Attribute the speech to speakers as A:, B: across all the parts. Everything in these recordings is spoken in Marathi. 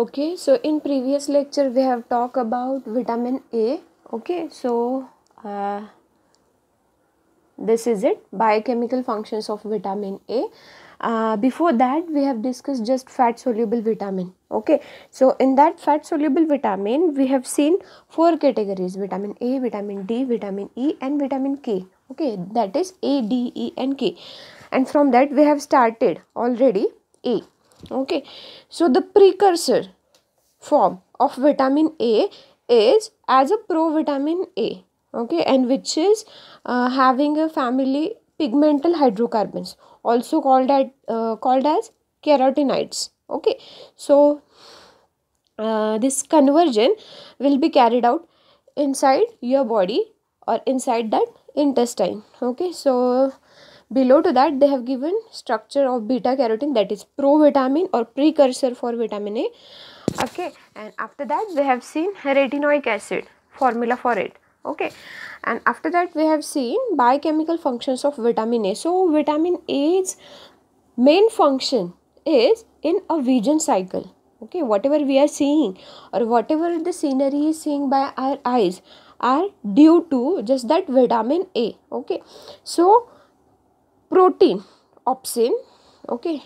A: okay so in previous lecture we have talked about vitamin a okay so uh, this is it biochemical functions of vitamin a uh, before that we have discussed just fat soluble vitamin okay so in that fat soluble vitamin we have seen four categories vitamin a vitamin d vitamin e and vitamin k okay that is a d e and k and from that we have started already a okay so the precursor form of vitamin a is as a provitamin a okay and which is uh, having a family pigmental hydrocarbons also called at uh, called as carotenoids okay so uh, this conversion will be carried out inside your body or inside that intestine okay so below to that they have given structure of beta carotene that is provitamin or precursor for vitamin a okay and after that we have seen retinoic acid formula for it okay and after that we have seen biochemical functions of vitamin a so vitamin a's main function is in a vision cycle okay whatever we are seeing or whatever the scenery is seeing by our eyes are due to just that vitamin a okay so protein opsin okay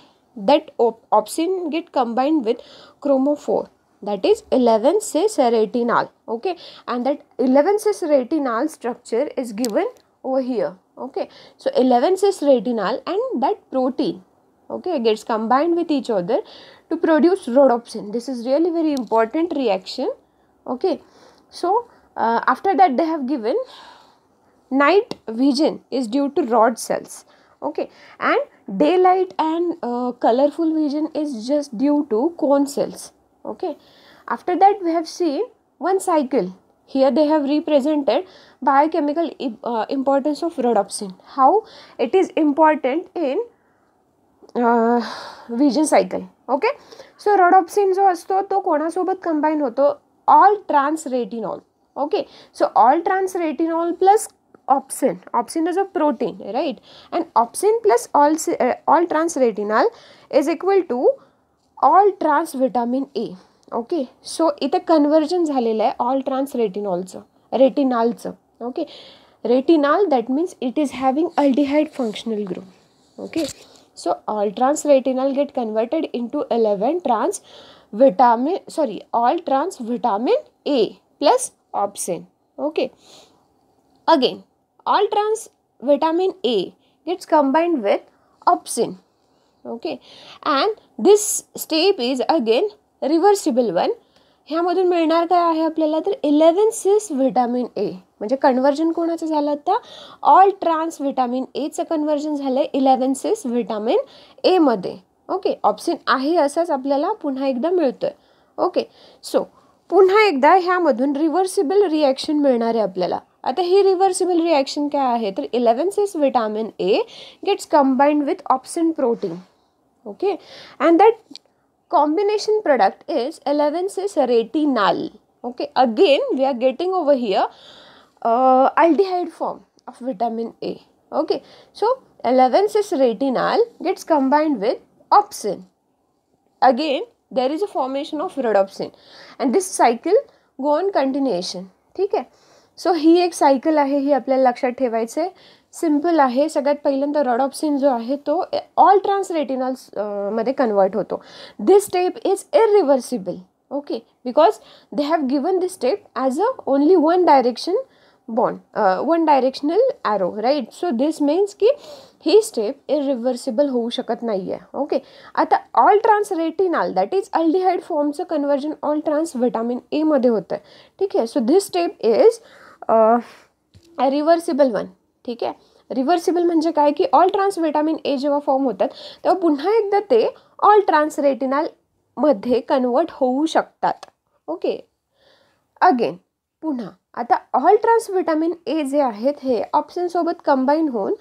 A: that op- opsin get combined with chromophore that is 11 cis retinal okay and that 11 cis retinal structure is given over here okay so 11 cis retinal and that protein okay gets combined with each other to produce rhodopsin this is really very important reaction okay so uh, after that they have given night vision is due to rod cells okay and daylight and uh, colorful vision is just due to cone cells okay after that we have seen one cycle here they have represented biochemical uh, importance of rhodopsin how it is important in uh, vision cycle so so rhodopsin जो असतो तो कोणासोबत combine होतो all trans retinol. Okay, so all trans retinol plus opsin opsin is a protein right and opsin plus all all all trans is equal to all trans vitamin A okay so इथे कन्वर्जन झालेलं आहे ऑल ट्रान्स रेटिनॉलचं रेटिनालचं okay retinal that means it is having aldehyde functional group okay so all trans retinol get converted into eleven trans vitamin sorry all trans vitamin A plus opsin okay again all trans vitamin A gets combined with opsin. Okay and this step is again reversible one ह्यामधून मिळणार काय आहे आपल्याला तर इलेवन सिस व्हिटॅमिन ए म्हणजे कन्वर्जन कोणाचं झालं तर ऑल ट्रान्स व्हिटॅमिन एचं कन्वर्जन झालं आहे इलेवन सिस व्हिटॅमिन एमध्ये ओके ऑप्शन आहे असंच आपल्याला पुन्हा एकदा मिळतो आहे ओके सो पुन्हा एकदा ह्यामधून रिव्हर्सिबल रिॲक्शन मिळणार आहे आपल्याला आता ही रिव्हर्सिबल रिॲक्शन काय आहे तर eleven cis is vitamin A gets combined with opsin protein okay and that combination product is eleven cis is retinal okay again we are getting over here aldehyde form of vitamin A okay so eleven cis is retinal gets combined with opsin again there is a formation of rhodopsin and this cycle go on continuation ठीक आहे सो ही एक सायकल आहे ही आपल्याला लक्षात ठेवायचे आहे सिम्पल आहे सगळ्यात पहिल्यांदा रॉडॉप्सिन जो आहे तो ऑल ट्रान्स रेटिनॉल्स मध्ये कन्वर्ट होतो this step is irreversible okay because they have given this step as a only one direction बॉन one directional arrow right so this means की ही स्टेप इरिव्हर्सिबल होऊ शकत नाही आहे ओके आता all trans retinol that is aldehyde फॉर्मचं कन्वर्जन ऑल ट्रान्स व्हिटामिन एमध्ये होतं ठीक आहे so this step is reversible one ठीक आहे रिव्हर्सिबल म्हणजे काय की ऑल ट्रान्स व्हिटॅमिन ए जेव्हा फॉर्म होतात तेव्हा पुन्हा एकदा ते ऑल ट्रान्स रेटिनालमध्ये कन्वर्ट होऊ शकतात ओके अगेन पुन्हा आता ऑल ट्रान्स व्हिटॅमिन ए जे आहेत हे ऑप्शनसोबत कंबाईन होऊन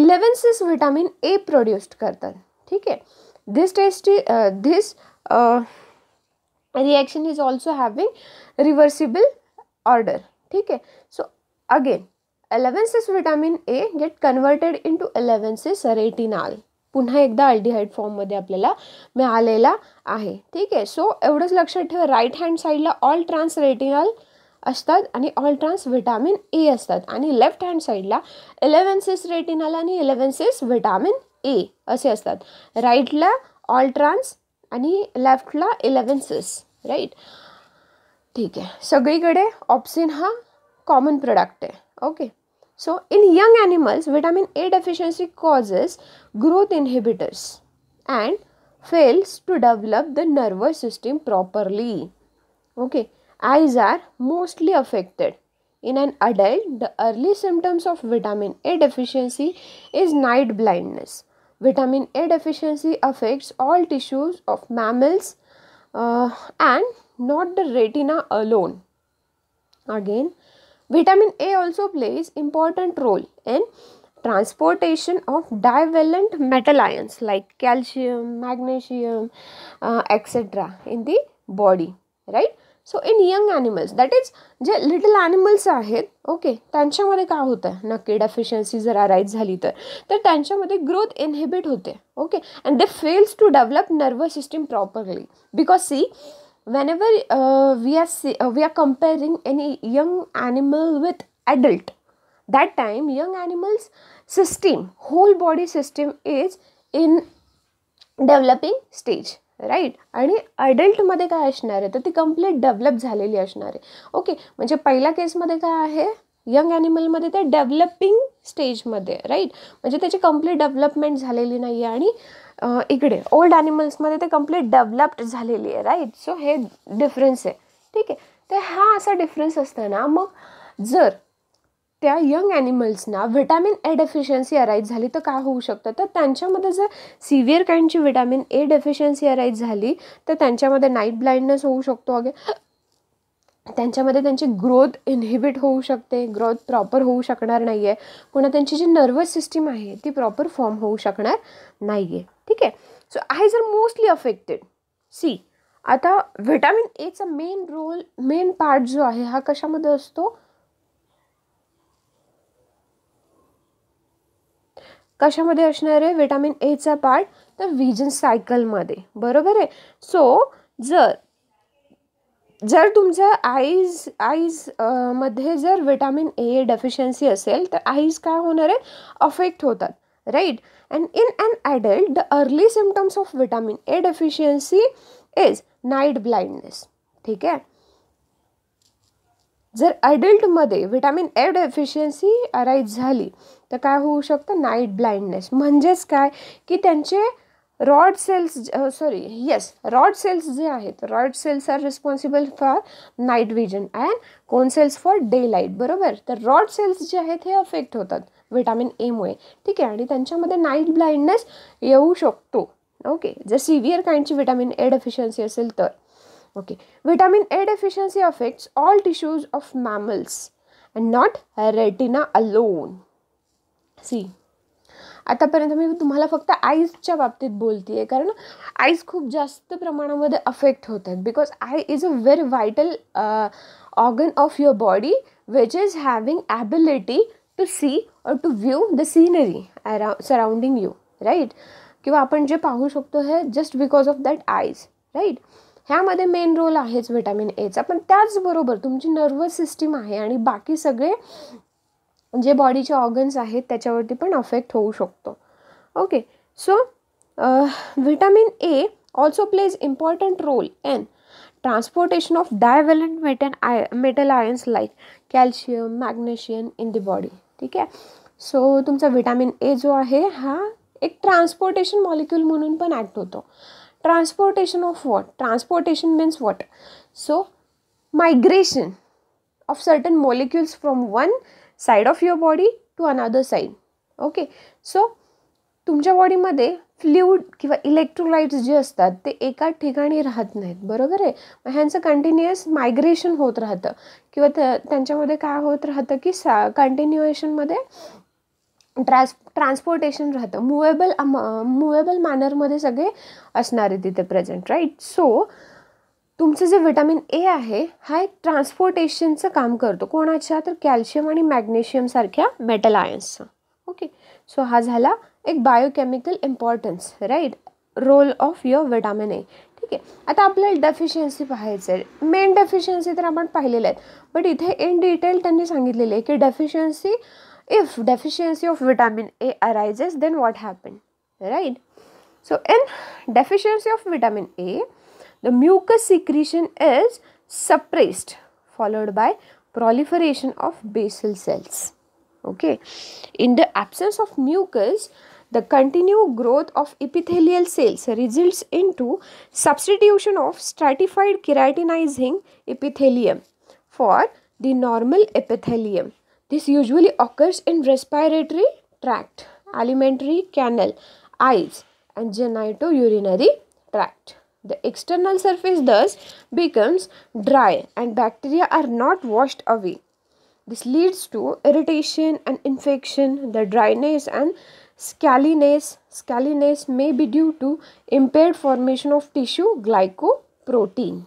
A: इलेवन व्हिटॅमिन ए प्रोड्युस्ड करतात ठीक आहे धिस टेस्टी this reaction is also having reversible order ठीक है so again 11 vitamin A get converted into retinal पुन्हा एकदा अल्डिहाइड फॉर्ममध्ये आपल्याला मिळालेला आहे ठीक आहे सो एवढंच लक्षात ठेवा राईट हँड साईडला ऑल ट्रान्स रेटिनाल असतात आणि ऑल ट्रान्स विटॅमिन ए असतात आणि लेफ्ट हँड साईडला एलेव्हन्सेस रेटिनाल आणि एलेव्हन्सेस विटॅमिन ए असे असतात राईटला ऑल ट्रान्स आणि लेफ्टला इलेव्हन्सेस राईट ठीक आहे सगळीकडे ऑप्सिन हा कॉमन प्रोडक्ट आहे okay so in young animals vitamin A deficiency causes growth inhibitors and fails to develop the nervous system properly. Okay, eyes are mostly affected. In an adult, the early symptoms of vitamin A deficiency is night blindness. Vitamin A deficiency affects all tissues of mammals uh, and not the retina alone again vitamin a also plays important role in transportation of divalent metal ions like calcium magnesium uh, etc in the body right so in young animals that is जे लिटल ॲनिमल्स आहेत ओके त्यांच्यामध्ये काय होतं नक्की डेफिशियन्सी जर अराईज झाली तर तर त्यांच्यामध्ये ग्रोथ इनहिबिट होते okay and they fails to develop nervous system properly because see whenever uh, we are see, uh, we are comparing any young animal with adult that time young animals system whole body system is in developing stage right आणि अडल्टमध्ये काय असणार आहे तर ती कम्प्लीट डेव्हलप झालेली असणार आहे ओके म्हणजे पहिल्या केसमध्ये काय आहे यंग ॲनिमलमध्ये ते डेव्हलपिंग स्टेजमध्ये राईट म्हणजे त्याची कम्प्लीट डेव्हलपमेंट झालेली नाही आहे आणि इकडे ओल्ड ॲनिमल्समध्ये ते कम्प्लीट डेव्हलप्ड झालेली आहे राईट सो हे डिफरन्स आहे ठीक आहे तर हा असा डिफरन्स असताना मग जर त्या यंग ॲनिमल्सना व्हिटॅमिन ए डेफिशियन्सी अराईज झाली तर काय होऊ शकतं तर त्यांच्यामध्ये जर सिव्हिअर काइंडची व्हिटॅमिन ए डेफिशियन्सी अराईज झाली तर त्यांच्यामध्ये नाईट ब्लाइंडनेस होऊ शकतो अगे त्यांच्यामध्ये त्यांची ग्रोथ इनहिबिट होऊ शकते ग्रोथ प्रॉपर होऊ शकणार नाही आहे पुन्हा त्यांची जी नर्वस सिस्टीम आहे ती प्रॉपर फॉर्म होऊ शकणार नाही आहे ठीक आहे so eye are mostly affected see आता व्हिटॅमिन एचा मेन रोल मेन पार्ट जो आहे हा कशामध्ये असतो कशामध्ये असणार आहे व्हिटॅमिन एचा पार्ट तर विजन सायकलमध्ये बरोबर आहे सो जर जर तुमच्या आईज आईज मध्ये जर विटॅमिन ए डेफिशियन्सी असेल तर आईज काय होणार आहे अफेक्ट होतात right and in an adult the early symptoms of vitamin A deficiency is night blindness ठीक आहे जर ॲडल्टमध्ये विटॅमिन ए डेफिशियन्सी अराईज झाली तर काय होऊ शकतं नाईट ब्लाइंडनेस म्हणजेच काय की त्यांचे rod cells sorry yes rod cells जे आहेत rod cells are responsible for night vision and cone cells for day light बरोबर तर रॉड सेल्स जे आहेत हे अफेक्ट होतात व्हिटॅमिन एमुळे ठीक आहे आणि त्यांच्यामध्ये नाईट ब्लाइंडनेस येऊ शकतो ओके जर सिव्हिअर काइंडची व्हिटॅमिन ए डेफिशियन्सी असेल तर okay vitamin A deficiency affects all tissues of mammals and not retina alone see आतापर्यंत मी तुम्हाला फक्त आईजच्या बाबतीत बोलते आहे कारण आईज खूप जास्त प्रमाणामध्ये अफेक्ट होत आहेत because eye is a very vital organ of your body which is having ability to see or to view the scenery अराउ सराउंडिंग यू राईट किंवा आपण जे पाहू शकतो हे just because of that eyes right ह्यामध्ये मेन रोल आहेच व्हिटॅमिन एचा पण त्याचबरोबर तुमची नर्वस सिस्टीम आहे आणि बाकी सगळे जे बॉडीचे ऑर्गन्स आहेत त्याच्यावरती पण अफेक्ट होऊ शकतो okay so vitamin A also plays important role in transportation of divalent metal I metal ions like calcium magnesium in the body ठीक आहे सो तुमचा व्हिटॅमिन ए जो आहे हा एक ट्रान्सपोर्टेशन मॉलिक्यूल म्हणून पण ॲक्ट होतो transportation of what transportation means what so migration of certain molecules from one side of your body to another side okay so तुमच्या बॉडीमध्ये फ्ल्यूड किंवा इलेक्ट्रोलाइट्स जे असतात ते एकाच ठिकाणी राहत नाहीत बरोबर आहे मग ह्यांचं कंटिन्युअस मायग्रेशन होत राहतं किंवा त्यांच्यामध्ये काय होत राहतं की सा कंटिन्युएशनमध्ये ट्रान्स ट्रान्सपोर्टेशन राहतं मुवेबल मुवेबल मॅनरमध्ये सगळे असणारे तिथे प्रेझेंट राईट सो तुमचं जे विटॅमिन ए आहे हा एक ट्रान्सपोर्टेशनचं काम करतो कोणाच्या तर कॅल्शियम आणि मॅग्नेशियमसारख्या मेटल आयन्सचं ओके सो हा झाला एक biochemical importance right role of your vitamin A ठीक आहे आता आपल्याला डेफिशियन्सी पाहायचं आहे मेन डेफिशियन्सी तर आपण पाहिलेल्या आहेत बट इथे इन डिटेल त्यांनी सांगितलेली आहे की deficiency if deficiency of vitamin A arises then what happen right so in deficiency of vitamin A the mucus secretion is suppressed followed by proliferation of basal cells okay in the absence of mucus the continued growth of epithelial cells results into substitution of stratified keratinizing epithelium for the normal epithelium this usually occurs in respiratory tract alimentary canal eyes and genitourinary tract the external surface thus becomes dry and bacteria are not washed away. This leads to irritation and infection. The dryness and scaliness, scaliness may be due to impaired formation of tissue glycoprotein.